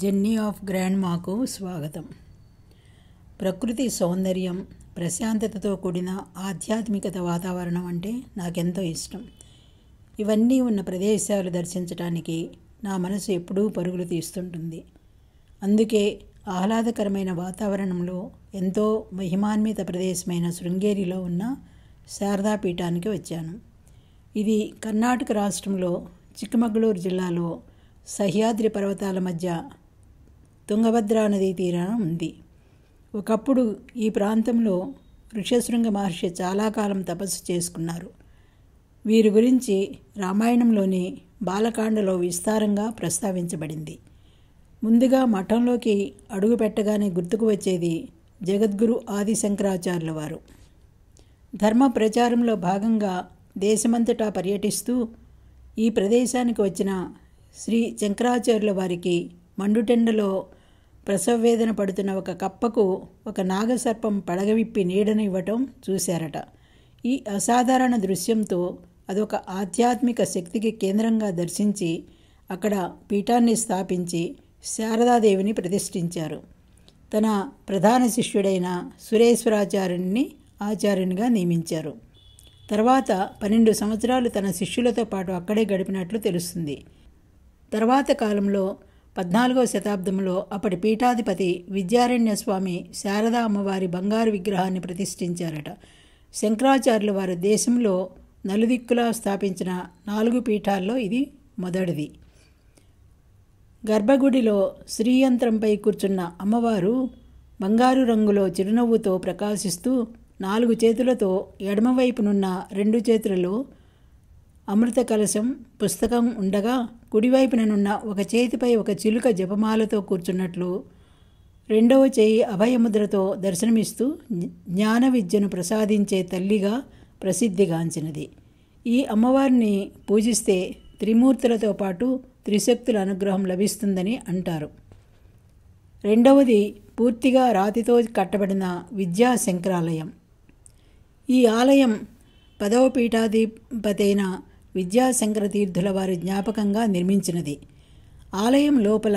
journey of grand మాకు స్వాగతం ప్రకృతి సౌందర్యం ప్రశాంతతతో కూడిన ఆధ్యాత్మికత వాతావరణం అంటే నాకెంతో ఇష్టం ఇవన్నీ ఉన్న ప్రదేశాలు దర్శించడానికి నా మనసు ఎప్పుడూ పరుగులు తీస్తుంటుంది అందుకే ఆహ్లాదకరమైన వాతావరణంలో ఎంతో మహిమాన్విత ప్రదేశమైన శృంగేరిలో ఉన్న శారదాపీఠానికి వచ్చాను ఇది కర్ణాటక రాష్ట్రంలో చిక్కమగళూరు జిల్లాలో సహ్యాద్రి పర్వతాల మధ్య తుంగభద్రా నదీ తీరాన ఉంది ఒకప్పుడు ఈ ప్రాంతంలో ఋషశృంగ మహర్షి చాలా కాలం తపస్సు చేసుకున్నారు వీరి గురించి రామాయణంలోని బాలకాండలో విస్తారంగా ప్రస్తావించబడింది ముందుగా మఠంలోకి అడుగు పెట్టగానే గుర్తుకు వచ్చేది జగద్గురు ఆది శంకరాచార్యుల వారు ధర్మ ప్రచారంలో భాగంగా దేశమంతటా పర్యటిస్తూ ఈ ప్రదేశానికి వచ్చిన శ్రీ శంకరాచార్యుల వారికి మండుటెండలో ప్రసవవేదన పడుతున్న ఒక కప్పకు ఒక నాగసర్పం పడగవిప్పి నీడను ఇవ్వటం చూశారట ఈ అసాధారణ దృశ్యంతో అదొక ఆధ్యాత్మిక శక్తికి కేంద్రంగా దర్శించి అక్కడ పీఠాన్ని స్థాపించి శారదాదేవిని ప్రతిష్ఠించారు తన ప్రధాన శిష్యుడైన సురేశ్వరాచార్యుని ఆచార్యునిగా నియమించారు తర్వాత పన్నెండు సంవత్సరాలు తన శిష్యులతో పాటు అక్కడే గడిపినట్లు తెలుస్తుంది తర్వాత కాలంలో పద్నాలుగవ శతాబ్దంలో అప్పటి పీఠాధిపతి విద్యారణ్య స్వామి శారదా అమ్మవారి బంగారు విగ్రహాన్ని ప్రతిష్ఠించారట శంకరాచార్యుల వారి దేశంలో నలుదిక్కులా స్థాపించిన నాలుగు పీఠాల్లో ఇది మొదటిది గర్భగుడిలో శ్రీయంత్రంపై కూర్చున్న అమ్మవారు బంగారు రంగులో చిరునవ్వుతో ప్రకాశిస్తూ నాలుగు చేతులతో ఎడమవైపునున్న రెండు చేతులలో అమృత కలశం పుస్తకం ఉండగా కుడివైపుననున్న ఒక చేతిపై ఒక చిలుక జపమాలతో కూర్చున్నట్లు రెండవ చేయి అభయముద్రతో దర్శనమిస్తూ జ్ఞాన విద్యను ప్రసాదించే తల్లిగా ప్రసిద్ధిగాంచినది ఈ అమ్మవారిని పూజిస్తే త్రిమూర్తులతో పాటు త్రిశక్తుల అనుగ్రహం లభిస్తుందని అంటారు రెండవది పూర్తిగా రాతితో కట్టబడిన విద్యా శంకరాలయం ఈ ఆలయం పదవ పీఠాధిపతైన విద్యాశంకర తీర్థుల వారి జ్ఞాపకంగా నిర్మించినది ఆలయం లోపల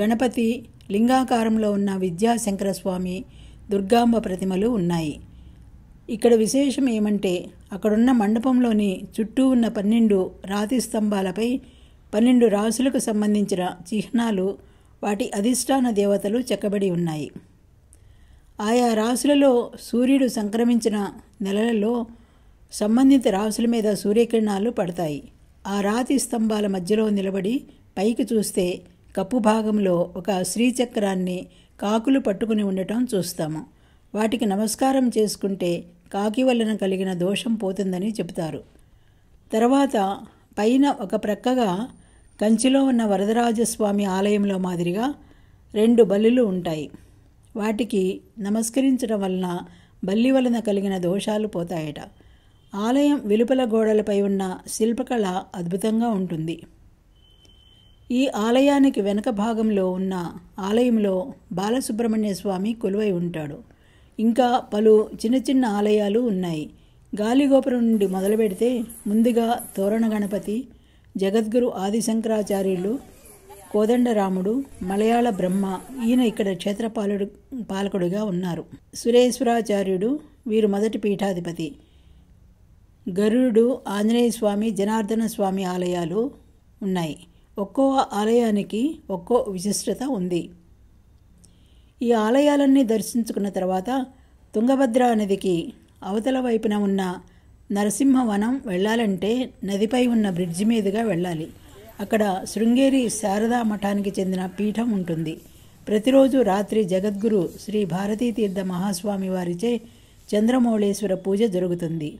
గణపతి లింగాకారంలో ఉన్న విద్యాశంకర స్వామి దుర్గాంబ ప్రతిమలు ఉన్నాయి ఇక్కడ విశేషం ఏమంటే అక్కడున్న మండపంలోని చుట్టూ ఉన్న పన్నెండు రాతి స్తంభాలపై పన్నెండు రాసులకు సంబంధించిన చిహ్నాలు వాటి అధిష్టాన దేవతలు చెక్కబడి ఉన్నాయి ఆయా రాసులలో సూర్యుడు సంక్రమించిన నెలలలో సంబంధిత రాసుల మీద సూర్యకిరణాలు పడతాయి ఆ రాతి స్తంభాల మధ్యలో నిలబడి పైకి చూస్తే కప్పు భాగంలో ఒక శ్రీచక్రాన్ని కాకులు పట్టుకుని ఉండటం చూస్తాము వాటికి నమస్కారం చేసుకుంటే కాకి వలన కలిగిన దోషం పోతుందని చెబుతారు తర్వాత పైన ఒక ప్రక్కగా కంచిలో ఉన్న వరదరాజస్వామి ఆలయంలో మాదిరిగా రెండు బల్లులు ఉంటాయి వాటికి నమస్కరించడం వలన బల్లి వలన కలిగిన దోషాలు పోతాయట ఆలయం వెలుపల గోడలపై ఉన్న శిల్పకళ అద్భుతంగా ఉంటుంది ఈ ఆలయానికి వెనక భాగంలో ఉన్న ఆలయంలో బాలసుబ్రహ్మణ్య స్వామి కొలువై ఉంటాడు ఇంకా పలు చిన్న చిన్న ఆలయాలు ఉన్నాయి గాలిగోపురం నుండి మొదలు పెడితే ముందుగా తోరణ గణపతి జగద్గురు ఆదిశంకరాచార్యులు కోదండరాముడు మలయాళ బ్రహ్మ ఈయన ఇక్కడ క్షేత్రపాలుడు పాలకుడుగా ఉన్నారు సురేశ్వరాచార్యుడు వీరు మొదటి పీఠాధిపతి గరుడు ఆంజనేయ స్వామి జనార్దన స్వామి ఆలయాలు ఉన్నాయి ఒక్కో ఆలయానికి ఒక్కో విశిష్టత ఉంది ఈ ఆలయాలన్నీ దర్శించుకున్న తర్వాత తుంగభద్రా నదికి అవతల వైపున ఉన్న నరసింహవనం వెళ్ళాలంటే నదిపై ఉన్న బ్రిడ్జి మీదుగా వెళ్ళాలి అక్కడ శృంగేరి శారదా మఠానికి చెందిన పీఠం ఉంటుంది ప్రతిరోజు రాత్రి జగద్గురు శ్రీ భారతీతీర్థ మహాస్వామి వారిచే చంద్రమౌళేశ్వర పూజ జరుగుతుంది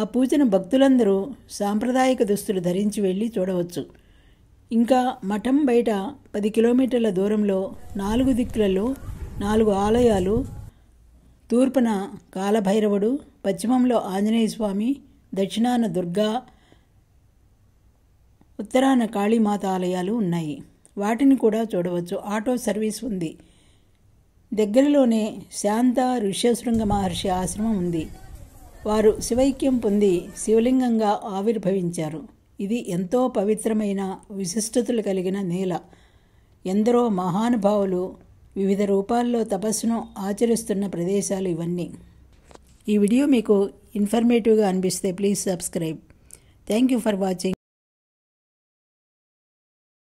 ఆ పూజను భక్తులందరూ సాంప్రదాయక దుస్తులు ధరించి వెళ్ళి చూడవచ్చు ఇంకా మఠం బయట పది కిలోమీటర్ల దూరంలో నాలుగు దిక్కులలో నాలుగు ఆలయాలు తూర్పున కాలభైరవుడు పశ్చిమంలో ఆంజనేయ స్వామి దక్షిణాన దుర్గా ఉత్తరాన కాళీమాత ఆలయాలు ఉన్నాయి వాటిని కూడా చూడవచ్చు ఆటో సర్వీస్ ఉంది దగ్గరలోనే శాంత ఋష్యశృంగ మహర్షి ఆశ్రమం ఉంది వారు శివైక్యం పొంది శివలింగంగా ఆవిర్భవించారు ఇది ఎంతో పవిత్రమైన విశిష్టతలు కలిగిన నేల ఎందరో మహానుభావులు వివిధ రూపాల్లో తపస్సును ఆచరిస్తున్న ప్రదేశాలు ఇవన్నీ ఈ వీడియో మీకు ఇన్ఫర్మేటివ్గా అనిపిస్తే please subscribe thank you for watching